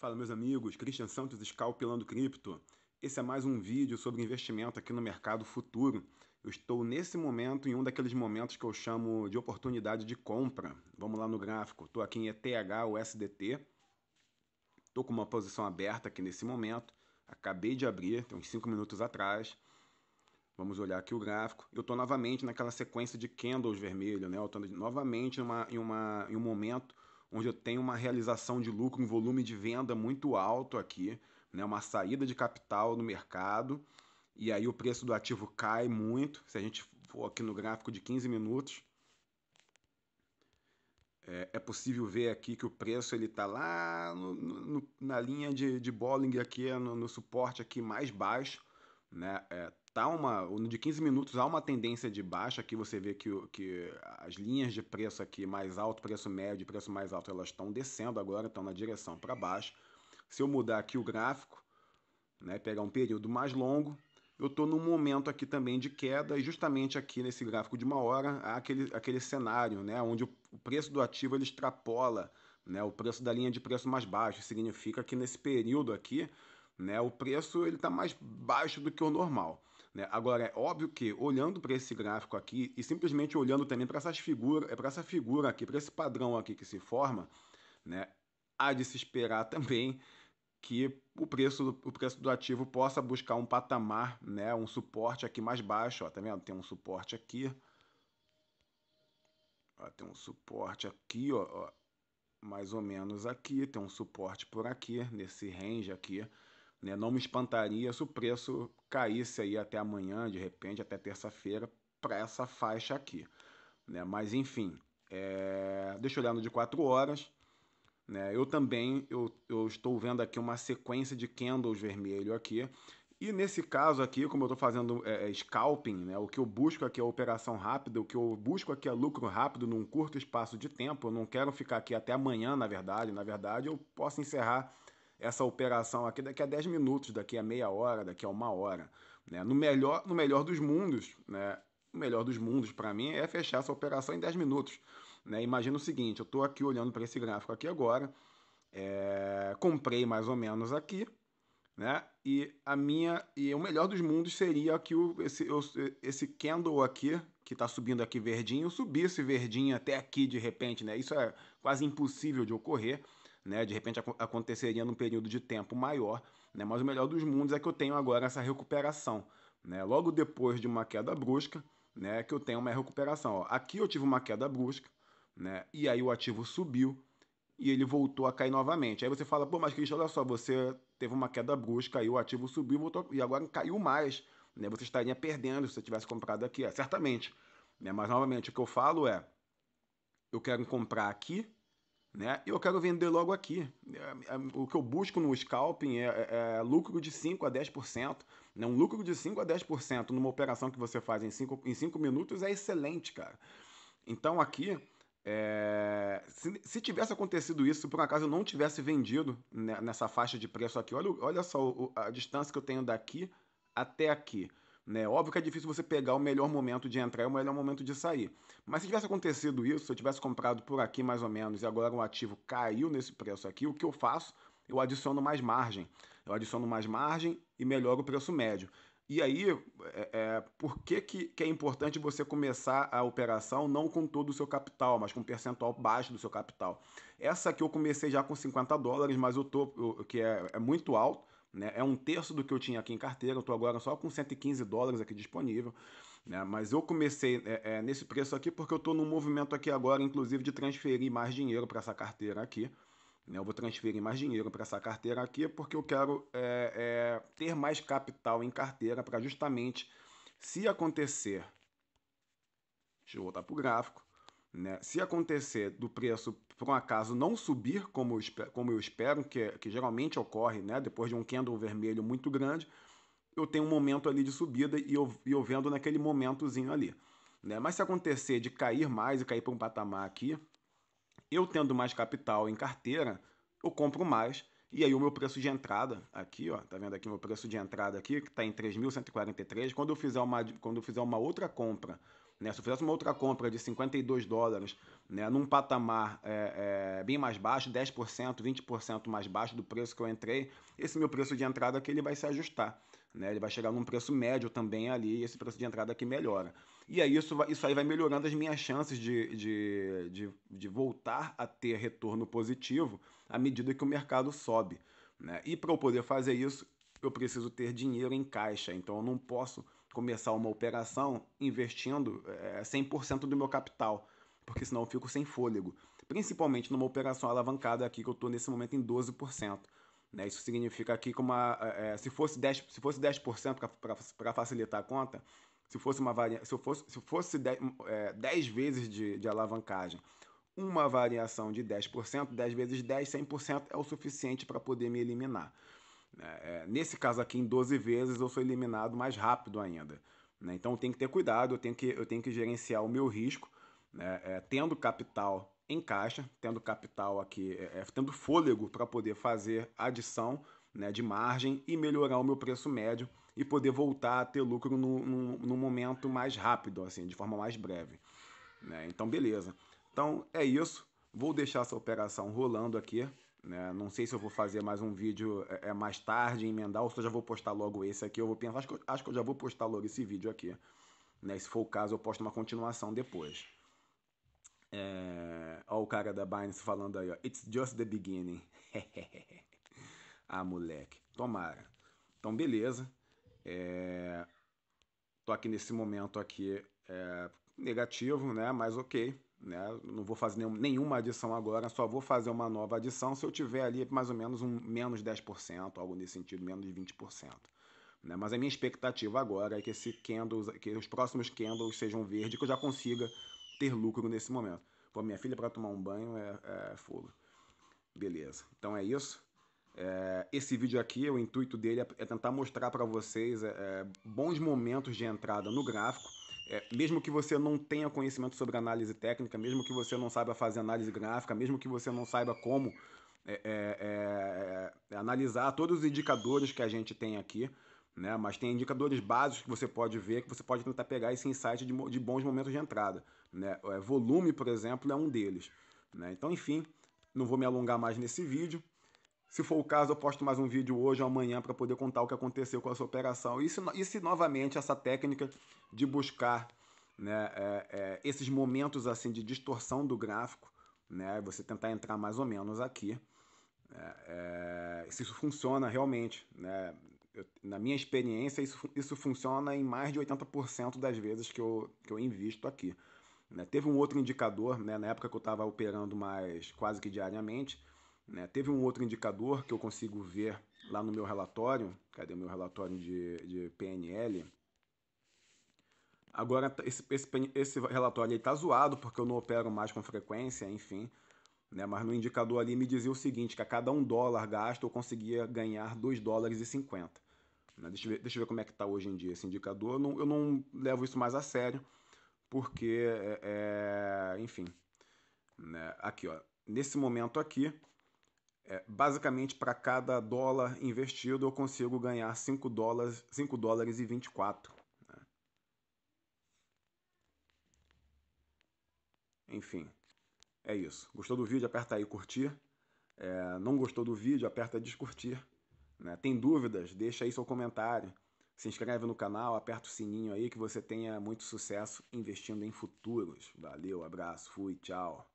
Fala meus amigos, Christian Santos Scalpelando Cripto. Esse é mais um vídeo sobre investimento aqui no mercado futuro. Eu estou nesse momento em um daqueles momentos que eu chamo de oportunidade de compra. Vamos lá no gráfico. Estou aqui em ETH, USDT. Estou com uma posição aberta aqui nesse momento. Acabei de abrir, tem uns 5 minutos atrás. Vamos olhar aqui o gráfico. Eu estou novamente naquela sequência de candles vermelho, né? Eu estou novamente em, uma, em um momento onde eu tenho uma realização de lucro, um volume de venda muito alto aqui, né, uma saída de capital no mercado, e aí o preço do ativo cai muito. Se a gente for aqui no gráfico de 15 minutos, é, é possível ver aqui que o preço ele está lá no, no, na linha de, de Bollinger aqui, no, no suporte aqui mais baixo, né? É, tá uma, de 15 minutos há uma tendência de baixa, aqui você vê que, que as linhas de preço aqui mais alto, preço médio, preço mais alto, elas estão descendo agora, estão na direção para baixo. Se eu mudar aqui o gráfico, né, pegar um período mais longo, eu estou num momento aqui também de queda e justamente aqui nesse gráfico de uma hora há aquele, aquele cenário né, onde o preço do ativo ele extrapola né, o preço da linha de preço mais baixo. Significa que nesse período aqui né? O preço ele está mais baixo do que o normal. Né? Agora, é óbvio que olhando para esse gráfico aqui e simplesmente olhando também para essas figuras, para essa figura aqui, para esse padrão aqui que se forma, né? há de se esperar também que o preço, o preço do ativo possa buscar um patamar, né? um suporte aqui mais baixo. Ó, tá vendo? Tem um suporte aqui. Ó, tem um suporte aqui, ó, ó, mais ou menos aqui. Tem um suporte por aqui, nesse range aqui. Né? Não me espantaria se o preço caísse aí até amanhã, de repente, até terça-feira, para essa faixa aqui. Né? Mas enfim, é... deixa eu olhar no de 4 horas. Né? Eu também eu, eu estou vendo aqui uma sequência de candles vermelho aqui. E nesse caso aqui, como eu estou fazendo é, é, scalping, né, o que eu busco aqui é operação rápida, o que eu busco aqui é lucro rápido num curto espaço de tempo. Eu não quero ficar aqui até amanhã, na verdade. Na verdade, eu posso encerrar essa operação aqui daqui a 10 minutos, daqui a meia hora, daqui a uma hora. Né? No, melhor, no melhor dos mundos, né? o melhor dos mundos para mim é fechar essa operação em 10 minutos. Né? Imagina o seguinte, eu estou aqui olhando para esse gráfico aqui agora, é, comprei mais ou menos aqui, né? E a minha e o melhor dos mundos seria que o, esse, esse candle aqui que está subindo aqui verdinho subisse verdinho até aqui de repente, né? Isso é quase impossível de ocorrer né? De repente ac aconteceria num período de tempo maior, né? Mas o melhor dos mundos é que eu tenho agora essa recuperação, né? Logo depois de uma queda brusca, né? Que eu tenho uma recuperação. Ó, aqui eu tive uma queda brusca, né? E aí o ativo subiu e ele voltou a cair novamente. Aí você fala, pô, mas Cristian, olha só, você teve uma queda brusca, aí o ativo subiu voltou, e agora caiu mais. Né? Você estaria perdendo se você tivesse comprado aqui, é, certamente. Né? Mas novamente, o que eu falo é: eu quero comprar aqui né? Eu quero vender logo aqui. É, é, o que eu busco no scalping é, é, é lucro de 5 a 10%. Né? Um lucro de 5 a 10% numa operação que você faz em 5 em cinco minutos é excelente, cara. Então aqui, é... se, se, tivesse acontecido isso, se por acaso eu não tivesse vendido né, nessa faixa de preço aqui, olha, olha só a distância que eu tenho daqui até aqui. Né? Óbvio que é difícil você pegar o melhor momento de entrar e o melhor momento de sair. Mas se tivesse acontecido isso, se eu tivesse comprado por aqui mais ou menos e agora um ativo caiu nesse preço aqui, o que eu faço? Eu adiciono mais margem. Eu adiciono mais margem e melhoro o preço médio. E aí, é, é, por que, que, que é importante você começar a operação não com todo o seu capital, mas com um percentual baixo do seu capital? Essa aqui eu comecei já com 50 dólares, mas eu tô, eu, que é, é muito alto né? É um terço do que eu tinha aqui em carteira, eu estou agora só com 115 dólares aqui disponível. Né? Mas eu comecei é, é, nesse preço aqui porque eu estou num movimento aqui agora, inclusive, de transferir mais dinheiro para essa carteira aqui. Né? Eu vou transferir mais dinheiro para essa carteira aqui porque eu quero é, é ter mais capital em carteira para justamente se acontecer. Deixa eu voltar para o gráfico. Né? Se acontecer do preço, por um acaso, não subir como eu espero, como eu espero que, é, que geralmente ocorre né? depois de um candle vermelho muito grande, eu tenho um momento ali de subida e eu, e eu vendo naquele momentozinho ali. Né? Mas se acontecer de cair mais e cair para um patamar aqui, eu tendo mais capital em carteira, eu compro mais e aí o meu preço de entrada aqui, ó, tá vendo aqui o meu preço de entrada aqui, que tá em 3.143, quando eu fizer uma quando eu fizer uma outra compra né? Se eu fizesse uma outra compra de 52 dólares né, num patamar é, é, bem mais baixo, 10%, 20% mais baixo do preço que eu entrei, esse meu preço de entrada aqui ele vai se ajustar. Né? Ele vai chegar num preço médio também ali, e esse preço de entrada aqui melhora. E aí isso, isso aí vai melhorando as minhas chances de, de, de, de voltar a ter retorno positivo à medida que o mercado sobe. Né? E para eu poder fazer isso, eu preciso ter dinheiro em caixa. Então eu não posso começar uma operação investindo é, eh, 100% do meu capital, porque senão eu fico sem fôlego. Principalmente numa operação alavancada aqui, que eu estou nesse momento em 12%. Né? Isso significa aqui que uma, é, se fosse 10%, se fosse 10 para facilitar a conta, se fosse uma varia, se fosse, se fosse 10, é, 10 vezes de, de alavancagem, uma variação de 10%, 10 vezes 10, 100% é o suficiente para poder me eliminar. Né? É, nesse caso aqui, em 12 vezes, eu sou eliminado mais rápido ainda. Né? Então eu tenho que ter cuidado, eu tenho que, eu tenho que gerenciar o meu risco, né? é, tendo capital em caixa, tendo capital aqui, é, é tendo fôlego para poder fazer adição né, de margem e melhorar o meu preço médio e poder voltar a ter lucro num, momento mais rápido, assim, de forma mais breve. Né? Então, beleza. Então é isso. Vou deixar essa operação rolando aqui né? Não sei se eu vou fazer mais um vídeo é, é, mais tarde, emendar, ou se eu já vou postar logo esse aqui. Eu vou pensar, acho que, eu, acho que eu já vou postar logo esse vídeo aqui. Né? Se for o caso, eu posto uma continuação depois. É... Olha o cara da Binance falando aí, ó. It's just the beginning. ah, moleque. Tomara. Então, beleza. É... Tô aqui nesse momento aqui é... negativo, né? Mas ok. Né? Não vou fazer nenhum, nenhuma adição agora, só vou fazer uma nova adição se eu tiver ali mais ou menos um menos 10%, algo nesse sentido, menos de 20%. Né? Mas a minha expectativa agora é que esse candles, que os próximos candles sejam verdes, que eu já consiga ter lucro nesse momento. Pô, minha filha para tomar um banho é, é fogo. Beleza. Então é isso. É, esse vídeo aqui, o intuito dele é, é tentar mostrar para vocês é, é, bons momentos de entrada no gráfico é, mesmo que você não tenha conhecimento sobre análise técnica, mesmo que você não saiba fazer análise gráfica, mesmo que você não saiba como é é, é, é, analisar todos os indicadores que a gente tem aqui, né? Mas tem indicadores básicos que você pode ver, que você pode tentar pegar esse insight de, de bons momentos de entrada, né? É, volume, por exemplo, é um deles, né? Então, enfim, não vou me alongar mais nesse vídeo. Se for o caso, eu posto mais um vídeo hoje ou amanhã para poder contar o que aconteceu com essa operação. E se, e se novamente essa técnica de buscar né, é, é, esses momentos assim de distorção do gráfico, né, você tentar entrar mais ou menos aqui, né, é, se isso funciona realmente. Né, eu, na minha experiência, isso, isso funciona em mais de 80% das vezes que eu, que eu invisto aqui. Né, teve um outro indicador, né, na época que eu estava operando mais quase que diariamente, né? Teve um outro indicador que eu consigo ver lá no meu relatório, cadê o meu relatório de, de PNL? Agora, tá, esse, esse, esse relatório está zoado porque eu não opero mais com frequência, enfim. Né? Mas no indicador ali me dizia o seguinte, que a cada um dólar gasto eu conseguia ganhar 2 dólares e 50. Né? Deixa, eu ver, deixa eu ver como é que está hoje em dia esse indicador. Eu não, eu não levo isso mais a sério, porque, é, é, enfim... Né? Aqui, ó, nesse momento aqui, é, basicamente, para cada dólar investido, eu consigo ganhar 5 dólares, 5 dólares e 24. Né? Enfim, é isso. Gostou do vídeo? Aperta aí curtir. É, não gostou do vídeo? Aperta descurtir. Né? Tem dúvidas? Deixa aí seu comentário. Se inscreve no canal, aperta o sininho aí que você tenha muito sucesso investindo em futuros. Valeu, abraço, fui, tchau.